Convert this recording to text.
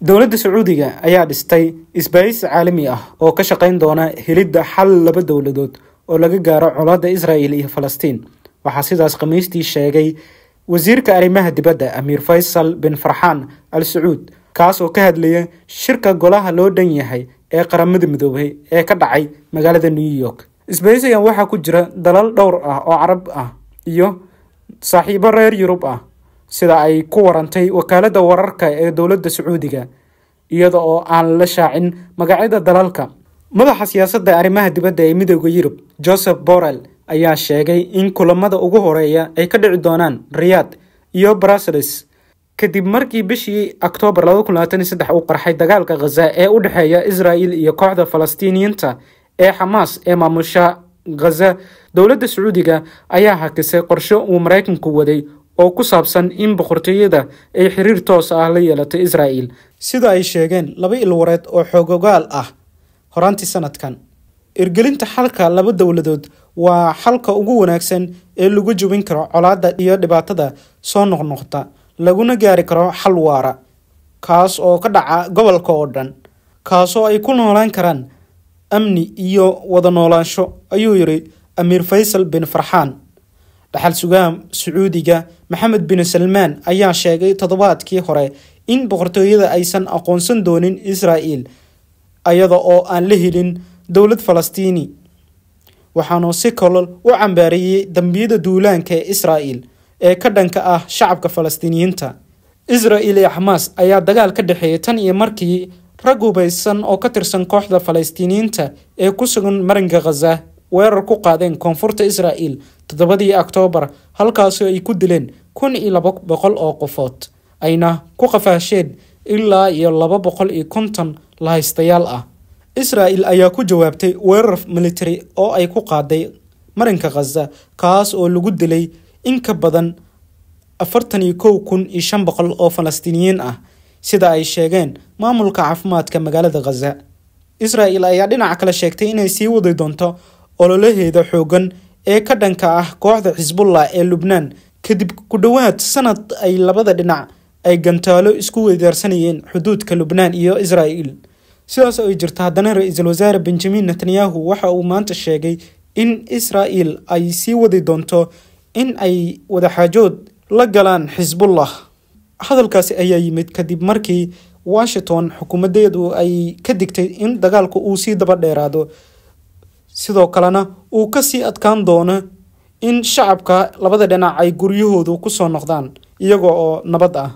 dowladda sacuudiga ayaa dhistay isbaahis caalami ah oo ka shaqayn doona helidda xal laba dowladood oo laga gaaro colaadda israa'el iyo falastiin waxaa sidaas khamiistii sheegay wasiirka arrimaha dibadda amiir faysal bin farxaan al sacuud kaas oo ka hadlaya shirka golaha loo dhan yahay ee qaramada midoobay ee ka dhacay magaalada new york isbahisigan waxaa ku jira dalal dhowr ah oo carab ah iyo saaxiibo reer yurub ah sida ay ku warantay wakaaladda wararka ee dowladda sacuudiga iyada oo aan la shaacin magacyada dalalka madaxa siyaasadda arrimaha dibadda ee midooda yurub joseph borrell ayaa sheegay in kulamada ugu horeeya ay ka dhici doonaan riyaad iyo brasels kadib markii bishii oktoobar uu qarxay dagaalka khaza ee u dhexeeya israa'il iyo kooxda falastiiniyiinta ee xamaas ee maamusha khaza dowladda sacuudiga ayaa hakisay qorshe uu maraykanku waday oo ku saabsan in boqortooyada ay xiriir toos ah la yeelato israa'el sida ay sheegeen laba ilwareed oo xoogogaal ah horaantii sanadkan irgelinta xalka laba dowladood waa xalka ugu wanaagsan ee lagu jubin karo colaadda iyo dhibaatada soo noqnoqda laguna gaari karo xal waara kaas oo ka dhaca gobolka oo dhan kaasoo ay ku noolaan karaan amni iyo wada noolaansho ayuu yidhi amiir faysal bin farxaan dhaxal sugaam sacuudiga maxamed bin salmaan ayaa sheegay toddobaadkii hore in boqortooyada aysan aqoonsan doonin israa'el ayada oo aan la helin dowlad falastiini waxaanu si kolol u cambaariyey dambiyada duulaanka ee israa'el ee ka dhanka ah shacabka falastiiniyiinta israa'el iyo xamaas ayaa dagaal ka dhexeeyay tan iyo markii rag hubaysan oo ka tirsan kooxda falastiiniyiinta ee ku sugan marinka khaza weerar ku qaadeen koonfurta israa'iil toddobadii oktoobar halkaasoo ay ku dileen kun iyo laba boqol oo qofood ayna ku qafaasheen ilaa iyo laba boqol iyo konton lahaystayaal ah israa'il ayaa ku jawaabtay weerar militari oo ay ku qaaday marinka khaza kaas oo lagu dilay in ka badan afartan iyo kow kun iyo shan boqol oo falastiiniyiin ah sida ay sheegeen maamulka caafimaadka magaalada khaza israa'il ayaa dhinaca kale sheegtay inay sii wadi doonto ololaheeda xoogan ee ka dhanka ah kooxda xisbullah ee lubnaan kadib ku dhowaad sanad ay labada dhinac ay gantaalo isku weydaarsanayeen xuduudka lubnaan iyo israa'il sidaas oo ay jirta haddana ra-iisul wasaare benjamin netanyahu waxa uu maanta sheegay in israa'il ay sii wadi doonto in ay wadaxaajood la galaan xisbullah hadalkaasi ayaa yimid kadib markii washington xukuumadeedu ay ka digtay in dagaalku uu sii daba dheeraado sidoo kalena uu kasii adkaan doono in shacabka labada dhinac ay guryahoodu ku soo noqdaan iyaga oo nabad ah